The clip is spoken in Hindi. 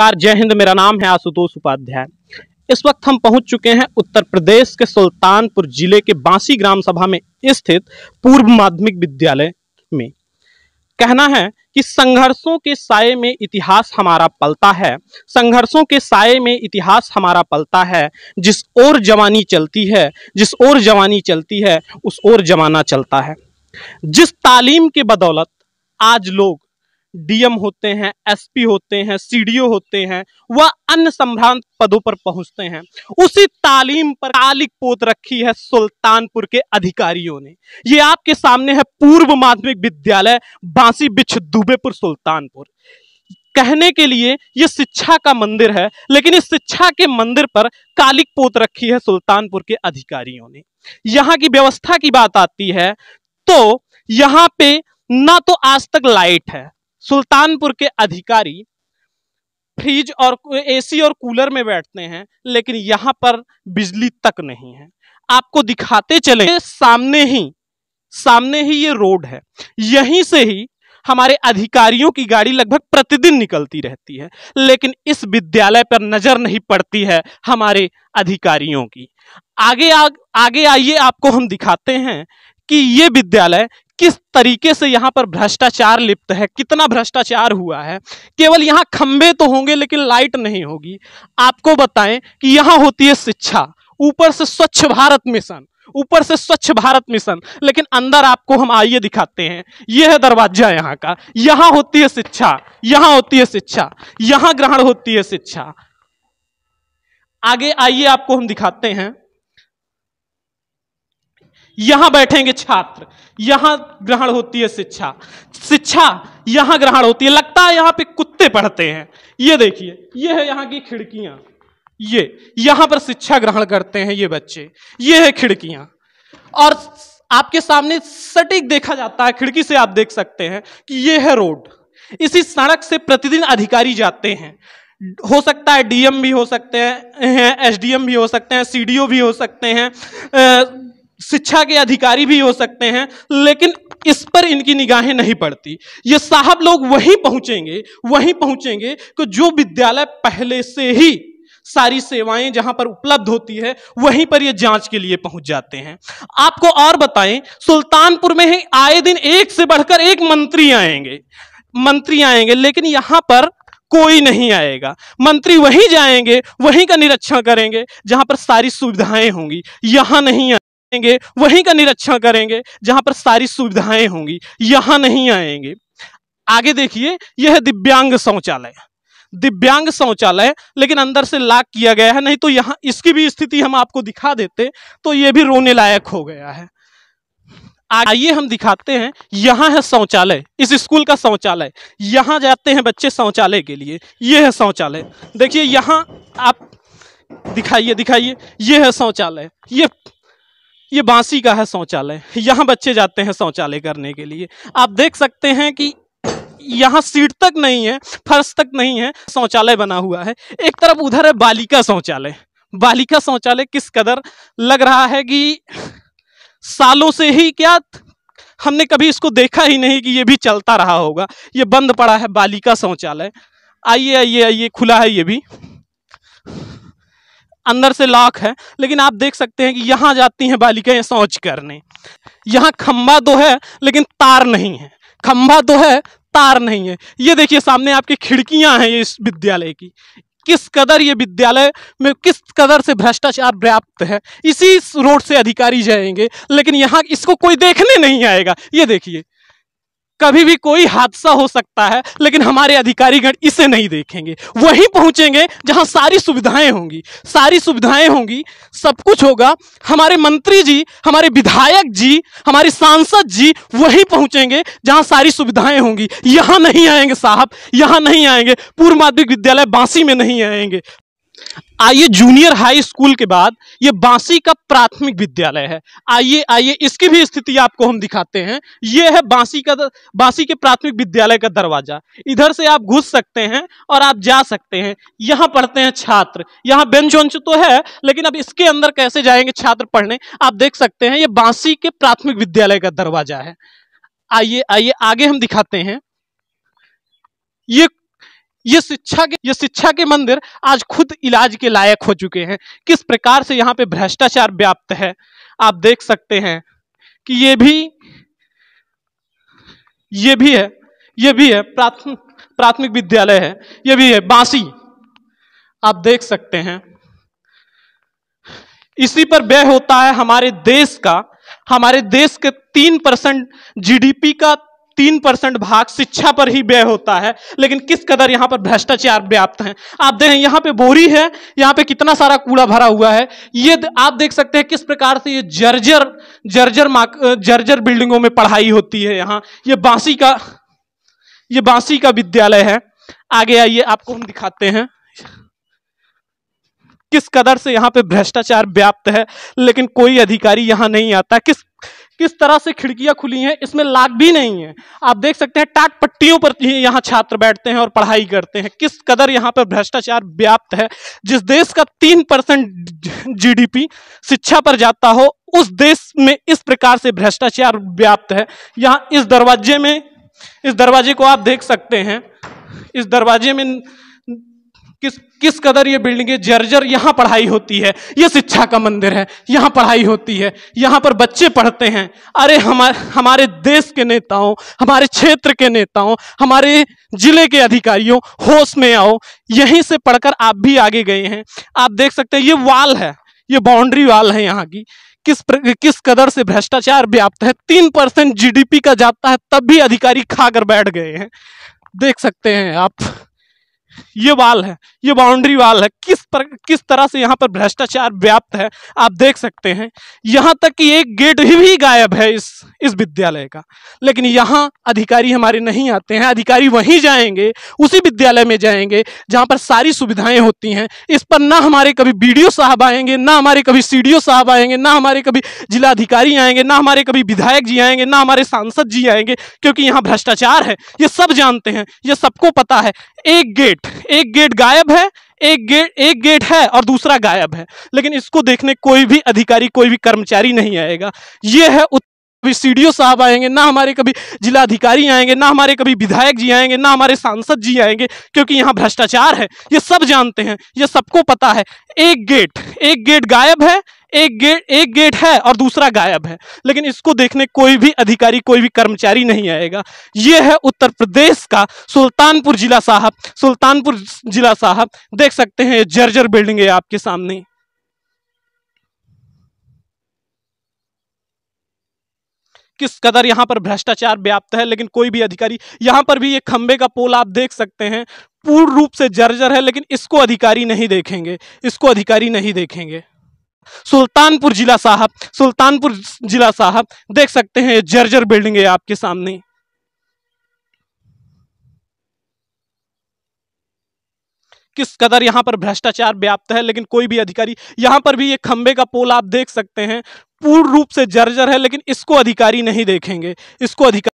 नमस्कार जय हिंद मेरा नाम है आशुतोष उपाध्याय इस वक्त हम पहुंच चुके हैं उत्तर प्रदेश के सुल्तानपुर जिले के बांसी ग्राम सभा में स्थित पूर्व माध्यमिक विद्यालय में कहना है कि संघर्षों के साय में इतिहास हमारा पलता है संघर्षों के साय में इतिहास हमारा पलता है जिस ओर जवानी चलती है जिस ओर जवानी चलती है उस ओर जमाना चलता है जिस तालीम के बदौलत आज लोग डीएम होते हैं एसपी होते हैं सीडीओ होते हैं वह अन्य संभ्रांत पदों पर पहुंचते हैं उसी तालीम पर कालिक पोत रखी है सुल्तानपुर के अधिकारियों ने ये आपके सामने है पूर्व माध्यमिक विद्यालय बांसी बिछ दुबेपुर सुल्तानपुर कहने के लिए ये शिक्षा का मंदिर है लेकिन इस शिक्षा के मंदिर पर कालिक पोत रखी है सुल्तानपुर के अधिकारियों ने यहाँ की व्यवस्था की बात आती है तो यहाँ पे ना तो आज तक लाइट है सुल्तानपुर के अधिकारी फ्रिज और एसी और कूलर में बैठते हैं लेकिन यहाँ पर बिजली तक नहीं है आपको दिखाते चले सामने ही सामने ही ये रोड है यहीं से ही हमारे अधिकारियों की गाड़ी लगभग प्रतिदिन निकलती रहती है लेकिन इस विद्यालय पर नजर नहीं पड़ती है हमारे अधिकारियों की आगे आग, आगे आइए आपको हम दिखाते हैं कि ये विद्यालय किस तरीके से यहाँ पर भ्रष्टाचार लिप्त है कितना भ्रष्टाचार हुआ है केवल यहाँ खंभे तो होंगे लेकिन लाइट नहीं होगी आपको बताएं कि यहाँ होती है शिक्षा ऊपर से स्वच्छ भारत मिशन ऊपर से स्वच्छ भारत मिशन लेकिन अंदर आपको हम आइए दिखाते हैं यह है दरवाजा यहाँ का यहाँ होती है शिक्षा यहाँ होती है शिक्षा यहाँ ग्रहण होती है शिक्षा आगे आइए आपको हम दिखाते हैं यहां बैठेंगे छात्र यहां ग्रहण होती है शिक्षा शिक्षा यहां ग्रहण होती है लगता है यहां पे कुत्ते पढ़ते हैं ये देखिए ये है यहां की खिड़कियां ये यहां पर शिक्षा ग्रहण करते हैं ये बच्चे ये है खिड़कियां और आपके सामने सटीक देखा जाता है खिड़की से आप देख सकते हैं कि ये है रोड इसी सड़क से प्रतिदिन अधिकारी जाते हैं हो सकता है डीएम भी हो सकते हैं एसडीएम भी हो सकते हैं सीडीओ भी हो सकते हैं शिक्षा के अधिकारी भी हो सकते हैं लेकिन इस पर इनकी निगाहें नहीं पड़ती ये साहब लोग वहीं पहुंचेंगे वहीं पहुंचेंगे कि जो विद्यालय पहले से ही सारी सेवाएं जहां पर उपलब्ध होती है वहीं पर ये जांच के लिए पहुंच जाते हैं आपको और बताएं सुल्तानपुर में ही आए दिन एक से बढ़कर एक मंत्री आएंगे मंत्री आएंगे लेकिन यहां पर कोई नहीं आएगा मंत्री वहीं जाएंगे वहीं का निरीक्षण करेंगे जहां पर सारी सुविधाएं होंगी यहां नहीं आएंगे वहीं का निरीक्षण करेंगे जहां पर सारी सुविधाएं होंगी यहां नहीं आएंगे आगे देखिए यह दिव्यांग शौचालय दिव्यांग शौचालय लेकिन अंदर से लाक किया गया है नहीं तो यहाँ इसकी भी स्थिति हम आपको दिखा देते तो ये भी रोने लायक हो गया है आइए हम दिखाते हैं यहाँ है शौचालय इस स्कूल का शौचालय यहाँ जाते हैं बच्चे शौचालय के लिए ये है शौचालय देखिए यहाँ आप दिखाइए दिखाइए ये है शौचालय ये ये बांसी का है शौचालय यहाँ बच्चे जाते हैं शौचालय करने के लिए आप देख सकते हैं कि यहाँ सीट तक नहीं है फर्श तक नहीं है शौचालय बना हुआ है एक तरफ उधर है बालिका शौचालय बालिका शौचालय किस कदर लग रहा है कि सालों से ही क्या हमने कभी इसको देखा ही नहीं कि ये भी चलता रहा होगा ये बंद पड़ा है बालिका शौचालय आइए आइए आइए खुला है ये भी अंदर से लाख है लेकिन आप देख सकते हैं कि यहाँ जाती हैं बालिकाएं शौच करने यहाँ खम्बा तो है लेकिन तार नहीं है खंभा तो है तार नहीं है ये देखिए सामने आपकी खिड़कियां हैं इस विद्यालय की किस कदर ये विद्यालय में किस कदर से भ्रष्टाचार व्याप्त है इसी रोड से अधिकारी जाएंगे लेकिन यहाँ इसको कोई देखने नहीं आएगा ये देखिए कभी भी कोई हादसा हो सकता है लेकिन हमारे अधिकारीगण इसे नहीं देखेंगे वहीं पहुंचेंगे जहां सारी सुविधाएं होंगी सारी सुविधाएं होंगी सब कुछ होगा हमारे मंत्री जी हमारे विधायक जी हमारे सांसद जी वहीं पहुंचेंगे जहां सारी सुविधाएं होंगी यहां नहीं आएंगे साहब यहां नहीं आएंगे पूर्व माध्यमिक विद्यालय बांसी में नहीं आएंगे आइए जूनियर हाई स्कूल के बाद ये बांसी का प्राथमिक विद्यालय है आइए आइए इसकी भी स्थिति आपको हम दिखाते हैं ये है बांसी का बांसी के प्राथमिक विद्यालय का दरवाजा इधर से आप घुस सकते हैं और आप जा सकते हैं यहाँ पढ़ते हैं छात्र यहाँ बेंच वंच तो है लेकिन अब इसके अंदर कैसे जाएंगे छात्र पढ़ने आप देख सकते हैं ये बांसी के प्राथमिक विद्यालय का दरवाजा है आइए आइए आगे हम दिखाते हैं ये ये शिक्षा के ये शिक्षा के मंदिर आज खुद इलाज के लायक हो चुके हैं किस प्रकार से यहाँ पे भ्रष्टाचार व्याप्त है आप देख सकते हैं कि ये भी ये भी है ये भी है प्राथमिक प्राथमिक विद्यालय है ये भी है बासी आप देख सकते हैं इसी पर व्यय होता है हमारे देश का हमारे देश के तीन परसेंट जी का तीन परसेंट भाग शिक्षा पर ही व्यय होता है लेकिन किस कदर यहाँ पर भ्रष्टाचार व्याप्त है आप देखें यहाँ पे बोरी है यहाँ पे कितना सारा कूड़ा भरा हुआ है ये आप देख सकते हैं किस प्रकार से ये जर्जर जर्जर जर्जर बिल्डिंगों में पढ़ाई होती है यहाँ ये बांसी का ये बांसी का विद्यालय है आगे आइए आपको हम दिखाते हैं किस कदर से यहाँ पे भ्रष्टाचार व्याप्त है लेकिन कोई अधिकारी यहाँ नहीं आता किस किस तरह से खिड़कियां खुली हैं इसमें लाग भी नहीं है आप देख सकते हैं टाट पट्टियों पर यहाँ छात्र बैठते हैं और पढ़ाई करते हैं किस कदर यहाँ पर भ्रष्टाचार व्याप्त है जिस देश का तीन परसेंट जी शिक्षा पर जाता हो उस देश में इस प्रकार से भ्रष्टाचार व्याप्त है यहाँ इस दरवाजे में इस दरवाजे को आप देख सकते हैं इस दरवाजे में किस किस कदर ये है जर्जर यहाँ पढ़ाई होती है ये शिक्षा का मंदिर है यहाँ पढ़ाई होती है यहाँ पर बच्चे पढ़ते हैं अरे हमारे हमारे देश के नेताओं हमारे क्षेत्र के नेताओं हमारे जिले के अधिकारियों होश में आओ यहीं से पढ़कर आप भी आगे गए हैं आप देख सकते हैं ये वाल है ये बाउंड्री वाल है यहाँ की किस प्र, किस कदर से भ्रष्टाचार व्याप्त है तीन परसेंट का जाता है तब भी अधिकारी खाकर बैठ गए हैं देख सकते हैं आप ये वाल है ये बाउंड्री वाल है किस पर किस तरह से यहाँ पर भ्रष्टाचार व्याप्त है आप देख सकते हैं यहाँ तक कि एक गेट भी, भी गायब है इस इस विद्यालय का लेकिन यहाँ अधिकारी हमारे नहीं आते हैं अधिकारी वहीं जाएंगे उसी विद्यालय में जाएंगे जहाँ पर सारी सुविधाएं होती हैं इस पर ना हमारे कभी बी साहब आएंगे ना हमारे कभी सी साहब आएंगे ना हमारे कभी जिलाधिकारी आएंगे ना हमारे कभी विधायक जी आएंगे ना हमारे सांसद जी आएंगे क्योंकि यहाँ भ्रष्टाचार है ये सब जानते हैं ये सबको पता है एक गेट एक गेट गायब है एक गेट एक गेट है और दूसरा गायब है लेकिन इसको देखने कोई भी अधिकारी कोई भी कर्मचारी नहीं आएगा ये है कभी सी साहब आएंगे ना हमारे कभी जिलाधिकारी आएंगे ना हमारे कभी विधायक जी आएंगे ना हमारे सांसद जी आएंगे क्योंकि यहाँ भ्रष्टाचार है ये सब जानते हैं ये सबको पता है एक गेट एक गेट गायब है एक गेट एक गेट है और दूसरा गायब है लेकिन इसको देखने कोई भी अधिकारी कोई भी कर्मचारी नहीं आएगा ये है उत्तर प्रदेश का सुल्तानपुर जिला साहब सुल्तानपुर जिला साहब देख सकते हैं ये जर्जर बिल्डिंग है आपके सामने किस कदर यहाँ पर भ्रष्टाचार व्याप्त है लेकिन कोई भी अधिकारी यहाँ पर भी ये खंबे का पोल आप देख सकते हैं पूर्ण रूप से जर्जर है लेकिन इसको अधिकारी नहीं देखेंगे इसको अधिकारी नहीं देखेंगे सुल्तानपुर जिला साहब सुल्तानपुर जिला साहब देख सकते हैं जर्जर बिल्डिंग है आपके सामने किस कदर यहाँ पर भ्रष्टाचार व्याप्त है लेकिन कोई भी अधिकारी यहाँ पर भी ये खंबे का पोल आप देख सकते हैं पूर्ण रूप से जर्जर है लेकिन इसको अधिकारी नहीं देखेंगे इसको अधिकारी